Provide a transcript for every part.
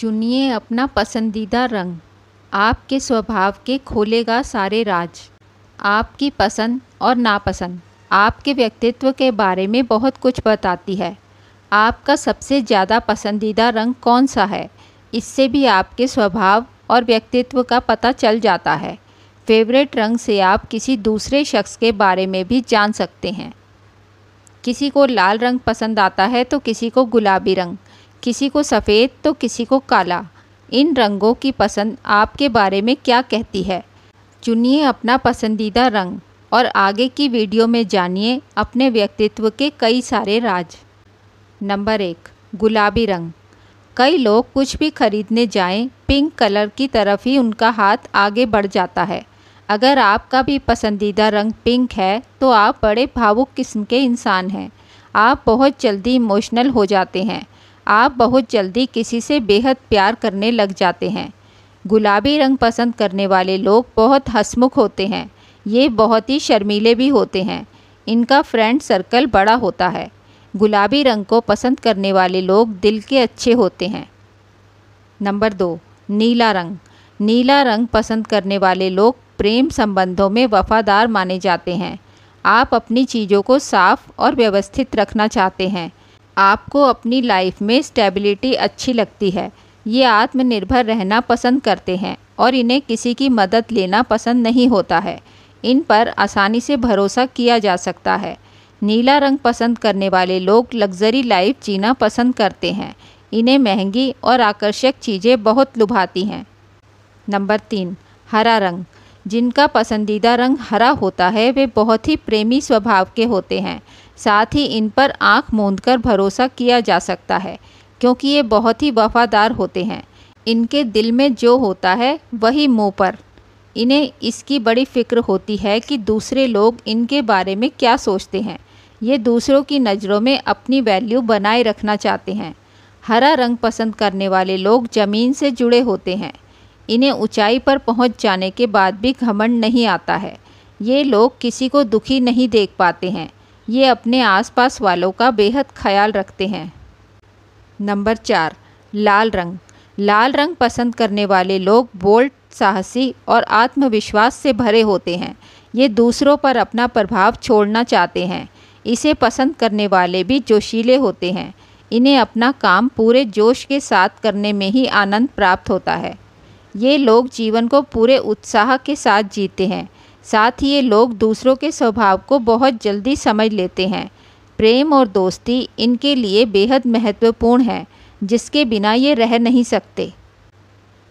चुनिए अपना पसंदीदा रंग आपके स्वभाव के खोलेगा सारे राज आपकी पसंद और नापसंद आपके व्यक्तित्व के बारे में बहुत कुछ बताती है आपका सबसे ज़्यादा पसंदीदा रंग कौन सा है इससे भी आपके स्वभाव और व्यक्तित्व का पता चल जाता है फेवरेट रंग से आप किसी दूसरे शख्स के बारे में भी जान सकते हैं किसी को लाल रंग पसंद आता है तो किसी को गुलाबी रंग किसी को सफ़ेद तो किसी को काला इन रंगों की पसंद आपके बारे में क्या कहती है चुनिए अपना पसंदीदा रंग और आगे की वीडियो में जानिए अपने व्यक्तित्व के कई सारे राज नंबर एक गुलाबी रंग कई लोग कुछ भी खरीदने जाएं, पिंक कलर की तरफ ही उनका हाथ आगे बढ़ जाता है अगर आपका भी पसंदीदा रंग पिंक है तो आप बड़े भावुक किस्म के इंसान हैं आप बहुत जल्दी इमोशनल हो जाते हैं आप बहुत जल्दी किसी से बेहद प्यार करने लग जाते हैं गुलाबी रंग पसंद करने वाले लोग बहुत हसमुख होते हैं ये बहुत ही शर्मीले भी होते हैं इनका फ्रेंड सर्कल बड़ा होता है गुलाबी रंग को पसंद करने वाले लोग दिल के अच्छे होते हैं नंबर दो नीला रंग नीला रंग पसंद करने वाले लोग प्रेम संबंधों में वफादार माने जाते हैं आप अपनी चीज़ों को साफ और व्यवस्थित रखना चाहते हैं आपको अपनी लाइफ में स्टेबिलिटी अच्छी लगती है ये आत्मनिर्भर रहना पसंद करते हैं और इन्हें किसी की मदद लेना पसंद नहीं होता है इन पर आसानी से भरोसा किया जा सकता है नीला रंग पसंद करने वाले लोग लग्जरी लाइफ जीना पसंद करते हैं इन्हें महंगी और आकर्षक चीज़ें बहुत लुभाती हैं नंबर तीन हरा रंग जिनका पसंदीदा रंग हरा होता है वे बहुत ही प्रेमी स्वभाव के होते हैं साथ ही इन पर आंख मूंद भरोसा किया जा सकता है क्योंकि ये बहुत ही वफादार होते हैं इनके दिल में जो होता है वही मुँह पर इन्हें इसकी बड़ी फिक्र होती है कि दूसरे लोग इनके बारे में क्या सोचते हैं ये दूसरों की नज़रों में अपनी वैल्यू बनाए रखना चाहते हैं हरा रंग पसंद करने वाले लोग ज़मीन से जुड़े होते हैं इन्हें ऊंचाई पर पहुंच जाने के बाद भी घमंड नहीं आता है ये लोग किसी को दुखी नहीं देख पाते हैं ये अपने आसपास वालों का बेहद ख्याल रखते हैं नंबर चार लाल रंग लाल रंग पसंद करने वाले लोग बोल्ड साहसी और आत्मविश्वास से भरे होते हैं ये दूसरों पर अपना प्रभाव छोड़ना चाहते हैं इसे पसंद करने वाले भी जोशीले होते हैं इन्हें अपना काम पूरे जोश के साथ करने में ही आनंद प्राप्त होता है ये लोग जीवन को पूरे उत्साह के साथ जीते हैं साथ ही ये लोग दूसरों के स्वभाव को बहुत जल्दी समझ लेते हैं प्रेम और दोस्ती इनके लिए बेहद महत्वपूर्ण है जिसके बिना ये रह नहीं सकते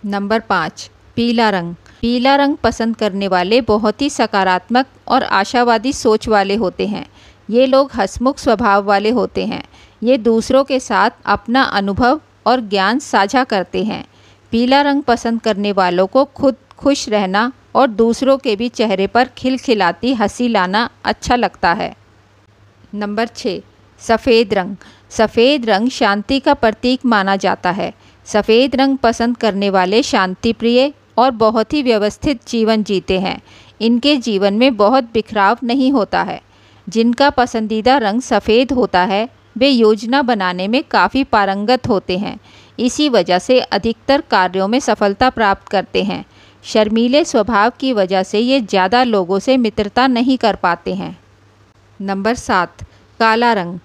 नंबर पाँच पीला रंग पीला रंग पसंद करने वाले बहुत ही सकारात्मक और आशावादी सोच वाले होते हैं ये लोग हसमुख स्वभाव वाले होते हैं ये दूसरों के साथ अपना अनुभव और ज्ञान साझा करते हैं पीला रंग पसंद करने वालों को खुद खुश रहना और दूसरों के भी चेहरे पर खिलखिलाती हंसी लाना अच्छा लगता है नंबर छः सफ़ेद रंग सफ़ेद रंग शांति का प्रतीक माना जाता है सफ़ेद रंग पसंद करने वाले शांति प्रिय और बहुत ही व्यवस्थित जीवन जीते हैं इनके जीवन में बहुत बिखराव नहीं होता है जिनका पसंदीदा रंग सफ़ेद होता है वे योजना बनाने में काफ़ी पारंगत होते हैं इसी वजह से अधिकतर कार्यों में सफलता प्राप्त करते हैं शर्मीले स्वभाव की वजह से ये ज़्यादा लोगों से मित्रता नहीं कर पाते हैं नंबर सात काला रंग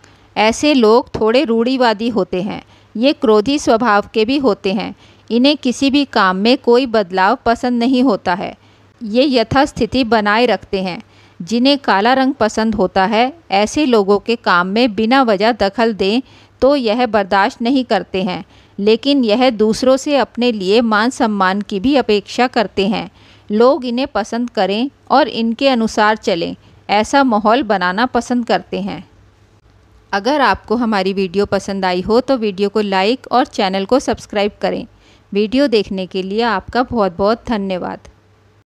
ऐसे लोग थोड़े रूढ़ीवादी होते हैं ये क्रोधी स्वभाव के भी होते हैं इन्हें किसी भी काम में कोई बदलाव पसंद नहीं होता है ये यथास्थिति बनाए रखते हैं जिन्हें काला रंग पसंद होता है ऐसे लोगों के काम में बिना वजह दखल दें तो यह बर्दाश्त नहीं करते हैं लेकिन यह दूसरों से अपने लिए मान सम्मान की भी अपेक्षा करते हैं लोग इन्हें पसंद करें और इनके अनुसार चलें ऐसा माहौल बनाना पसंद करते हैं अगर आपको हमारी वीडियो पसंद आई हो तो वीडियो को लाइक और चैनल को सब्सक्राइब करें वीडियो देखने के लिए आपका बहुत बहुत धन्यवाद